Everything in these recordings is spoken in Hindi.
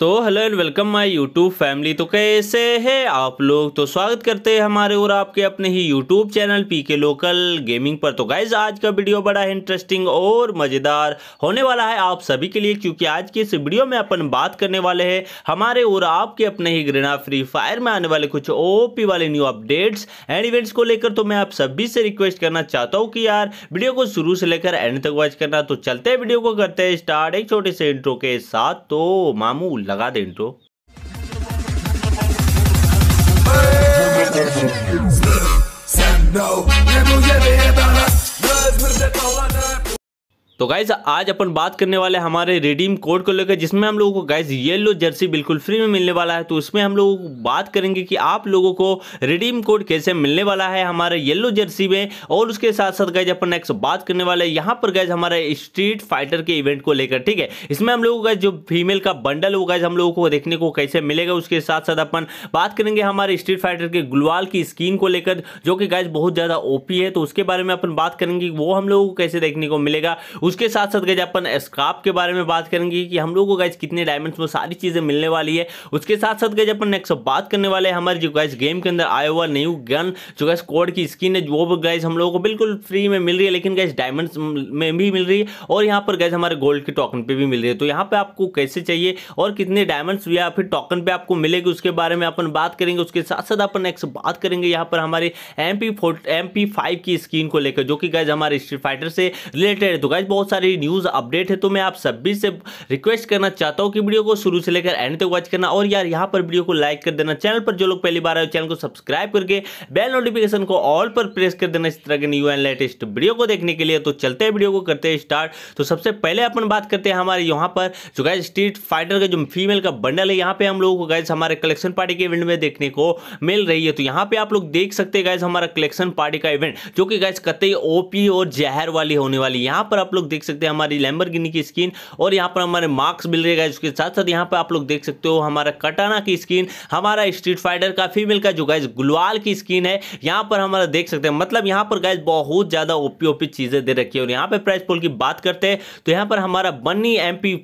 तो hello and welcome my YouTube family तो कैसे हैं आप लोग तो स्वागत करते हैं हमारे और आपके अपने ही YouTube channel P K local gaming पर तो गाइज आज का वीडियो बड़ा इंटरेस्टिंग और मज़ेदार होने वाला है आप सभी के लिए क्योंकि आज की इस वीडियो में अपन बात करने वाले हैं हमारे और आपके अपने ही ग्रेना फ्री फायर में आने वाले कुछ ओ वाले न्यू अपडेट्स एंड इवेंट्स को लेकर तो मैं आप सभी से रिक्वेस्ट करना चाहता हूँ कि यार वीडियो को शुरू से लेकर एंड तक वॉच करना तो चलते वीडियो को करते हैं स्टार्ट एक छोटे से इंट्रो के साथ तो मामू लगा दे intro Sen no, ne bu yemeğe bana Göz mürde dolan तो गाइज आज अपन बात करने वाले हमारे रिडीम कोड को लेकर जिसमें हम लोगों को गाइज येलो जर्सी बिल्कुल फ्री में मिलने वाला है तो उसमें हम लोगों को बात करेंगे कि आप लोगों को रिडीम कोड कैसे मिलने वाला है हमारे येलो जर्सी में और उसके साथ साथ गाइज अपन नेक्स्ट बात करने वाले यहाँ पर गाइज हमारे स्ट्रीट फाइटर के इवेंट को लेकर ठीक है इसमें हम लोगों का जो फीमेल का बंडल गाइज हम लोगों को देखने को कैसे मिलेगा उसके साथ साथ अपन बात करेंगे हमारे स्ट्रीट फाइटर के गुलवाल की स्कीन को लेकर जो कि गाइज बहुत ज़्यादा ओपी है तो उसके बारे में अपन बात करेंगे वो हम लोगों को कैसे देखने को मिलेगा उसके साथ साथ गैज अपन स्काप के बारे में बात करेंगे कि हम लोग को गैज कितने डायमंड्स में सारी चीज़ें मिलने वाली है उसके साथ साथ गैज अपन नेक्स्ट बात करने वाले हमारे जो गैस गेम के अंदर आया हुआ न्यू गन जो गैस कोड की स्किन है वो गैस हम लोगों को बिल्कुल फ्री में मिल रही है लेकिन गैस डायमंड्स में भी मिल रही है और यहाँ पर गैस हमारे गोल्ड के टोकन पर भी मिल रही है तो यहाँ पर आपको कैसे चाहिए और कितने डायमंड्स या फिर टोकन पर आपको मिलेगी उसके बारे में अपन बात करेंगे उसके साथ साथ अपन नेक्स्ट बात करेंगे यहाँ पर हमारे एम पी की स्किन को लेकर जो कि गैज हमारे स्ट्रीट फाइटर से रिलेटेड है तो गैस बहुत बहुत सारी न्यूज़ अपडेट है तो मैं आप सभी से रिक्वेस्ट करना चाहता हूँ कि वीडियो को शुरू से लेकर एंड तक वॉच करना और यार यहाँ पर वीडियो को लाइक कर देना चैनल पर जो लोग पहली बार आए चैनल को सब्सक्राइब करके बेल नोटिफिकेशन को ऑल पर प्रेस कर देना इस तरह के न्यू एंड लेटेस्ट वीडियो को देखने के लिए तो चलते हैं वीडियो को करते हैं स्टार्ट तो सबसे पहले अपन बात करते हैं हमारे यहाँ पर जो गाइज स्ट्रीट फाइटर का जो फीमेल का बंडल है यहाँ पे हम लोगों को गाइज हमारे कलेक्शन पार्टी के इवेंट में देखने को मिल रही है तो यहाँ पे आप लोग देख सकते हैं गाइज हमारा कलेक्शन पार्टी का इवेंट जो कि गाइज कतई ओपी और जहर वाली होने वाली यहाँ पर आप लोग देख सकते हैं हमारी लैम्बर की स्किन और यहाँ पर हमारे मार्क्स मिल रहेगा इसके साथ साथ यहाँ पर आप लोग देख सकते हो हमारा कटाना की स्किन हमारा स्ट्रीट फाइटर का फीमेल का जो गाइज गुलवाल की स्किन है यहाँ पर हमारा देख सकते हैं मतलब यहाँ पर गाइज बहुत ज़्यादा ओपी ओपी चीज़ें दे रखी है और यहाँ पर प्राइस पोल की बात करते हैं तो यहाँ पर हमारा बनी एम पी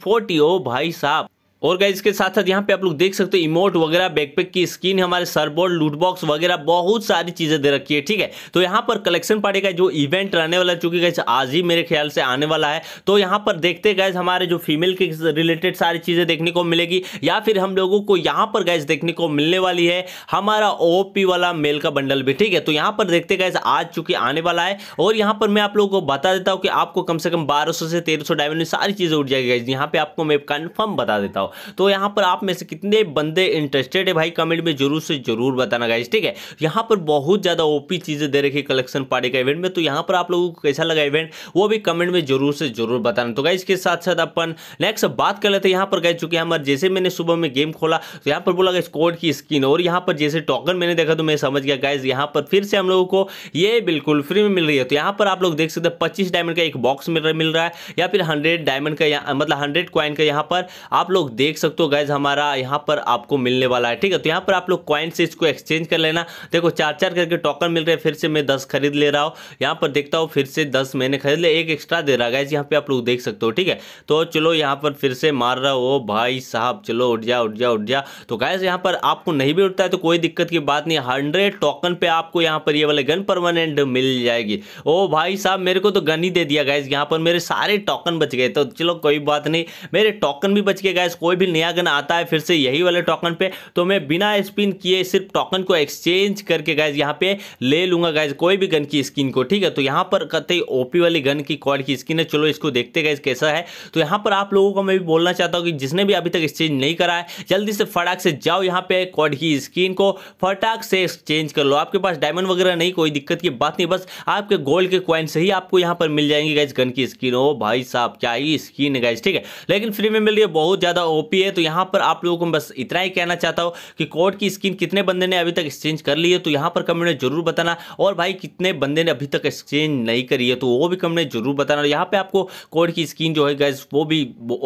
भाई साहब और गाइज के साथ साथ यहाँ पे आप लोग देख सकते हो इमोट वगैरह बैकपैक की स्किन हमारे सरबोर्ड लूटबॉक्स वगैरह बहुत सारी चीजें दे रखी है ठीक है तो यहाँ पर कलेक्शन पार्टी का जो इवेंट रहने वाला चूंकि गाइज आज ही मेरे ख्याल से आने वाला है तो यहाँ पर देखते गाइज हमारे जो फीमेल के रिलेटेड सारी चीजें देखने को मिलेगी या फिर हम लोगों को यहाँ पर गाइज देखने को मिलने वाली है हमारा ओ वाला मेल का बंडल भी ठीक है तो यहाँ पर देखते गाइज आज चूंकि आने वाला है और यहाँ पर मैं आप लोगों को बता देता हूँ कि आपको कम से कम बारह से तेरह डायमंड सारी चीजें उठ जाएगी गाइज यहाँ पे आपको मैं कन्फर्म बता देता हूँ तो यहाँ पर आप में से कितने बंदे इंटरेस्टेड है भाई कमेंट में जरूर से जरूर बताना गाइज ठीक है यहाँ पर बहुत ज़्यादा ओपी चीज़ें दे रखी कलेक्शन पार्टी का इवेंट में तो यहाँ पर आप लोगों को कैसा लगा इवेंट वो भी कमेंट में जरूर से जरूर बताना तो गाइज के साथ साथ अपन नेक्स्ट बात कर लेते हैं यहाँ पर गए चुके हैं हमारे जैसे मैंने सुबह में गेम खोला तो यहाँ पर बोला गया कोड की स्किन और यहाँ पर जैसे टॉकन मैंने देखा तो मैं समझ गया गाइज यहाँ पर फिर से हम लोगों को ये बिल्कुल फ्री में मिल रही है तो यहाँ पर आप लोग देख सकते हैं पच्चीस डायमंड का एक बॉक्स मिल रहा है या फिर हंड्रेड डायमंड का मतलब हंड्रेड क्वाइन का यहाँ पर आप लोग देख सकते हो गाइज हमारा यहाँ पर आपको मिलने वाला है ठीक है तो यहाँ पर आप लोग कॉइन से इसको एक्सचेंज कर लेना देखो चार चार करके टोकन मिल रहे हैं फिर से मैं दस खरीद ले रहा हूँ यहाँ पर देखता हूँ फिर से दस मैंने खरीद लिया एक एक्स्ट्रा दे रहा गाइज यहाँ पे आप लोग देख सकते हो ठीक है तो चलो यहाँ पर फिर से मार रहा हो भाई साहब चलो उठ जा उठ जा उठ जा तो गाइज यहाँ पर आपको नहीं भी उठता है तो कोई दिक्कत की बात नहीं हंड्रेड टोकन पे आपको यहाँ पर ये वाले गन परमानेंट मिल जाएगी ओ भाई साहब मेरे को तो गन ही दे दिया गाइज यहाँ पर मेरे सारे टोकन बच गए तो चलो कोई बात नहीं मेरे टोकन भी बच गए गाइज कोई भी नया गन आता है फिर से यही वाले टोकन पे तो मैं बिना स्पिन किए सिर्फ टोकन को एक्सचेंज करके गाइज यहाँ पे ले लूंगा गाइज कोई भी गन की स्किन को ठीक है तो यहाँ पर कतई ओपी वाली गन की कॉल की स्किन है चलो इसको देखते गाइज कैसा है तो यहाँ पर आप लोगों को मैं भी बोलना चाहता हूँ कि जिसने भी अभी तक एक्सचेंज नहीं करा है जल्दी से फटाक से जाओ यहाँ पे कॉड की स्किन को फटाक से एक्सचेंज कर लो आपके पास डायमंड वगैरह नहीं कोई दिक्कत की बात नहीं बस आपके गोल्ड के कॉइन से ही आपको यहाँ पर मिल जाएंगे गाइज गन की स्किन हो भाई साहब क्या ही स्किन है गाइज ठीक है लेकिन फ्री में मिल रही है बहुत ज़्यादा ओपी है तो यहाँ पर आप लोगों को बस इतना ही कहना चाहता हूँ कि कोड की स्किन कितने बंदे ने अभी तक एक्सचेंज कर ली है तो यहाँ पर कमेंट में जरूर बताना और भाई कितने बंदे ने अभी तक एक्सचेंज नहीं करी है तो वो भी कमेंट जरूर बताना और यहाँ पर आपको कोड की स्किन जो है गैस वो भी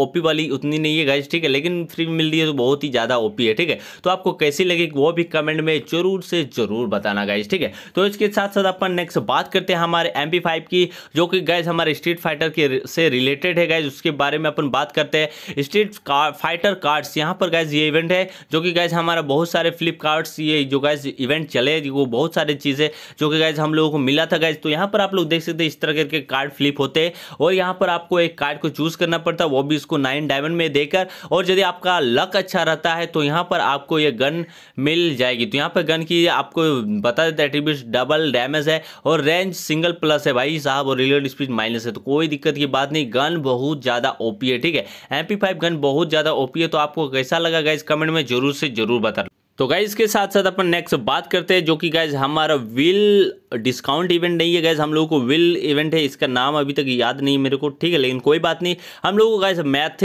ओपी वाली उतनी नहीं है गैस ठीक है लेकिन फ्री में मिल रही है तो बहुत ही ज़्यादा ओ है ठीक है तो आपको कैसी लगे वो भी कमेंट में जरूर से जरूर बताना गैस ठीक है तो इसके साथ साथ अपन नेक्स्ट बात करते हैं हमारे एम की जो कि गैस हमारे स्ट्रीट फाइटर के से रिलेटेड है गैस उसके बारे में अपन बात करते हैं स्ट्रीट फाइटर कार्ड्स यहाँ पर गैस ये इवेंट है जो कि गैस हमारा बहुत सारे फ्लिप कार्ड्स ये जो गैस इवेंट चले वो बहुत सारे चीज़ें जो कि गैस हम लोगों को मिला था गैस तो यहाँ पर आप लोग देख सकते हैं इस तरह के कार्ड फ्लिप होते हैं और यहाँ पर आपको एक कार्ड को चूज़ करना पड़ता है वो भी इसको नाइन डायमंड में देकर और यदि आपका लक अच्छा रहता है तो यहाँ पर आपको ये गन मिल जाएगी तो यहाँ पर गन की आपको बता देते एट्रीब्यूट डबल डैमेज है और रेंज सिंगल प्लस है भाई साहब और रिलोड स्पीड माइनस है तो कोई दिक्कत की बात नहीं गन बहुत ज़्यादा ओपी है ठीक है एम गन बहुत ज़्यादा ज़्यादा ओपी है तो आपको कैसा लगा गैस कमेंट में जरूर से जरूर बता तो गाइज इसके साथ साथ अपन नेक्स्ट बात करते हैं जो कि गाइज हमारा विल डिस्काउंट इवेंट नहीं है गैज हम लोगों को विल इवेंट है इसका नाम अभी तक याद नहीं मेरे को ठीक है लेकिन कोई बात नहीं हम लोगों को गैस मैथ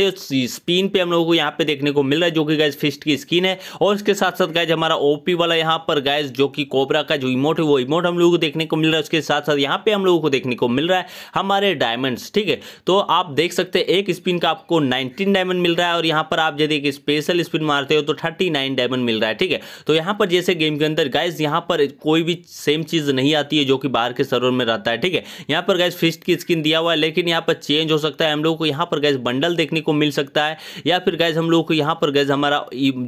स्पिन पे हम लोगों को यहाँ पे देखने को मिल रहा है जो कि गैस फिस्ट की स्किन है और उसके साथ साथ गैज हमारा ओपी वाला यहाँ पर गैस जो कि कोबरा का जो इमोट है वो इमोट हम लोगों को देखने को मिल रहा है उसके साथ साथ यहाँ पे हम लोगों को देखने को मिल रहा है हमारे डायमंड्स ठीक है तो आप देख सकते हैं एक स्पिन का आपको नाइनटीन डायमंड मिल रहा है और यहाँ पर आप यदि एक स्पेशल स्पिन मारते हो तो थर्टी डायमंड मिल रहा है ठीक ठीक है तो यहाँ पर जैसे गेम के अंदर गाइज यहाँ पर कोई भी सेम चीज़ नहीं आती है जो कि बाहर के सर्वर में रहता है ठीक है यहाँ पर गाइज फिस्ट की स्किन दिया हुआ है लेकिन यहाँ पर चेंज हो सकता है हम लोग को यहाँ पर गैस बंडल देखने को मिल सकता है या फिर गैस हम लोग को यहाँ पर गैस हमारा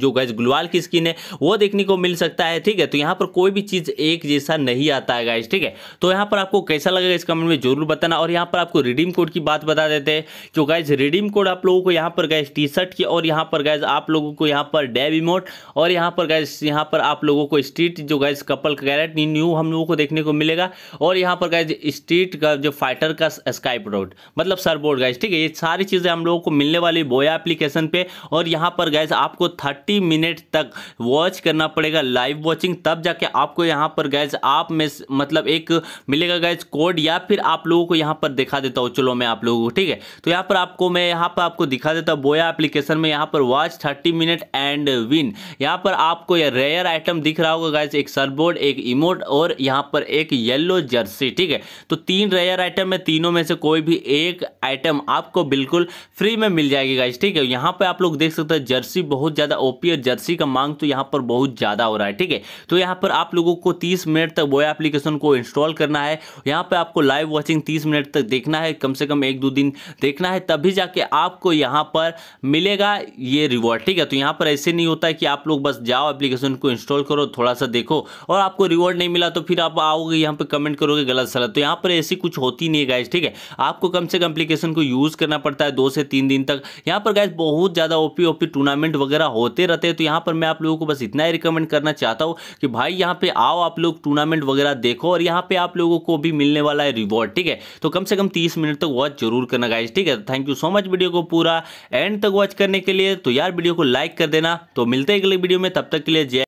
जो गैस गुलवाल की स्किन है वो देखने को मिल सकता है ठीक है तो यहाँ पर कोई भी चीज़ एक जैसा नहीं आता है गैस ठीक है तो यहाँ पर आपको कैसा लगेगा इस कमेंट में जरूर बताना और यहाँ पर आपको रिडीम कोड की बात बता देते हैं जो गैस रिडीम कोड आप लोगों को यहाँ पर गैस टी शर्ट की और यहाँ पर गैस आप लोगों को यहाँ पर डेब इमोट और यहाँ पर गैस यहाँ पर आप लोगों को स्ट्रीट जो गैस कपल का गैरेट न्यू हम लोगों को देखने को मिलेगा और यहाँ पर गैस स्ट्रीट का जो फाइटर का स्काई प्रोड मतलब सरबोर्ड गैस ठीक है ये सारी चीज़ें हम लोगों को मिलने वाली बोया एप्लीकेशन पर और यहाँ पर गैस आपको थर्टी मिनट तक वॉच करना पड़ेगा लाइव वॉचिंग तब जाके आपको यहाँ पर गैस आप में मतलब एक मिलेगा गैस कोड या फिर आप लोगों को यहाँ पर दिखा देता हूँ चलो मैं आप लोगों को ठीक है तो यहाँ पर आपको मैं यहाँ पर आपको दिखा देता हूँ बोया एप्लीकेशन में यहाँ पर watch thirty minute and win यहाँ पर आप आपको ये रेयर आइटम दिख रहा होगा गाइज एक सरबोर्ड एक इमोट और यहाँ पर एक येलो जर्सी ठीक है तो तीन रेयर आइटम है तीनों में से कोई भी एक आइटम आपको बिल्कुल फ्री में मिल जाएगी गाइज ठीक है यहाँ पर आप लोग देख सकते हैं जर्सी बहुत ज़्यादा ओपी और जर्सी का मांग तो यहाँ पर बहुत ज़्यादा हो रहा है ठीक है तो यहाँ पर आप लोगों को तीस मिनट तक वो एप्लीकेशन को इंस्टॉल करना है यहाँ पर आपको लाइव वॉचिंग तीस मिनट तक देखना है कम से कम एक दो दिन देखना है तभी जाके आपको यहाँ पर मिलेगा ये रिवॉर्ड ठीक है तो यहाँ पर ऐसे नहीं होता है कि आप लोग बस जा जाओ एप्लीकेशन को इंस्टॉल करो थोड़ा सा देखो और आपको रिवॉर्ड नहीं मिला तो फिर आप आओगे यहाँ पर कमेंट करोगे गलत सलत तो यहाँ पर ऐसी कुछ होती नहीं है गाइज ठीक है आपको कम से कम एप्लीकेशन को यूज़ करना पड़ता है दो से तीन दिन तक यहाँ पर गाइज बहुत ज़्यादा ओपी ओपी टूर्नामेंट वगैरह होते रहते हैं तो यहाँ पर मैं आप लोगों को बस इतना ही रिकमेंड करना चाहता हूँ कि भाई यहाँ पे आओ आप लोग टूर्नामेंट वगैरह देखो और यहाँ पे आप लोगों को भी मिलने वाला है रिवॉर्ड ठीक है तो कम से कम तीस मिनट तक वॉच जरूर करना गाइज ठीक है thank you so much video को पूरा एंड तक वॉच करने के लिए तो यार वीडियो को लाइक कर देना तो मिलते हैं अगले वीडियो में तब तब तक के लिए जय